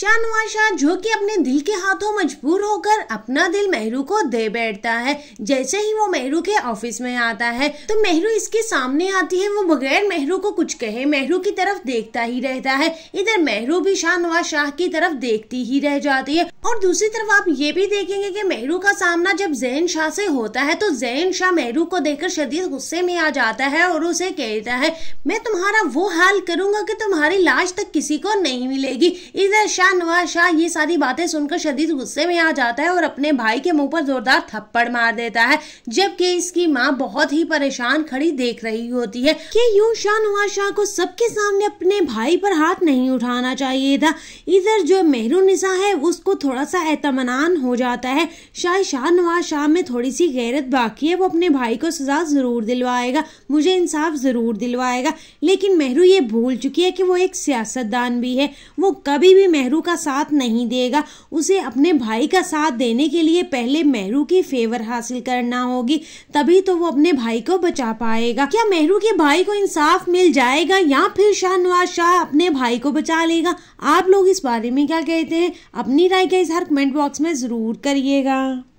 शाह जो कि अपने दिल के हाथों मजबूर होकर अपना दिल मेहरू को दे बैठता है जैसे ही वो मेहरू के ऑफिस में आता है तो मेहरू इसके सामने आती है वो बगैर मेहरू को कुछ कहे मेहरू की तरफ देखता ही रहता है इधर मेहरू भी शाहनवाज शाह की तरफ देखती ही रह जाती है और दूसरी तरफ आप ये भी देखेंगे कि मेहरू का सामना जब जैन शाह से होता है तो जैन शाह मेहरू को देखकर शदीद गुस्से में आ जाता है और उसे कहता है मैं तुम्हारा वो हाल करूंगा कि तुम्हारी लाश तक किसी को नहीं मिलेगी इधर शाह नवाज शाह ये सारी बातें सुनकर शदीद गुस्से में आ जाता है और अपने भाई के मुंह पर जोरदार थप्पड़ मार देता है जबकि इसकी माँ बहुत ही परेशान खड़ी देख रही होती है की यूं शाह नवाज शाह को सबके सामने अपने भाई पर हाथ नहीं उठाना चाहिए था इधर जो मेहरू निशा है उसको थोड़ा थोड़ा सा एतमनान हो जाता है शायद शाह नवाज शाह में थोड़ी सी गैरत बाकी है वो अपने भाई को सज़ा ज़रूर दिलवाएगा मुझे इंसाफ ज़रूर दिलवाएगा लेकिन मेहरू ये भूल चुकी है कि वो एक सियासतदान भी है वो कभी भी मेहरू का साथ नहीं देगा उसे अपने भाई का साथ देने के लिए पहले मेहरू की फेवर हासिल करना होगी तभी तो वो अपने भाई को बचा पाएगा क्या मेहरू के भाई को इंसाफ मिल जाएगा या फिर शाह नवाज शाह अपने भाई को बचा लेगा आप लोग इस बारे में क्या कहते हैं अपनी राय कैसे प्लीज़ हर कमेंट बॉक्स में ज़रूर करिएगा